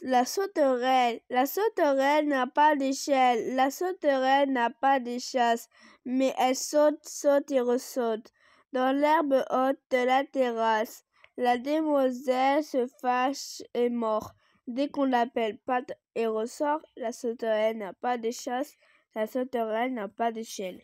la sauterelle. La sauterelle n'a pas d'échelle. La sauterelle n'a pas de chasse, mais elle saute, saute et ressaute dans l'herbe haute de la terrasse. La demoiselle se fâche et mort. Dès qu'on l'appelle patte et ressort, la sauterelle n'a pas de chasse, la sauterelle n'a pas d'échelle.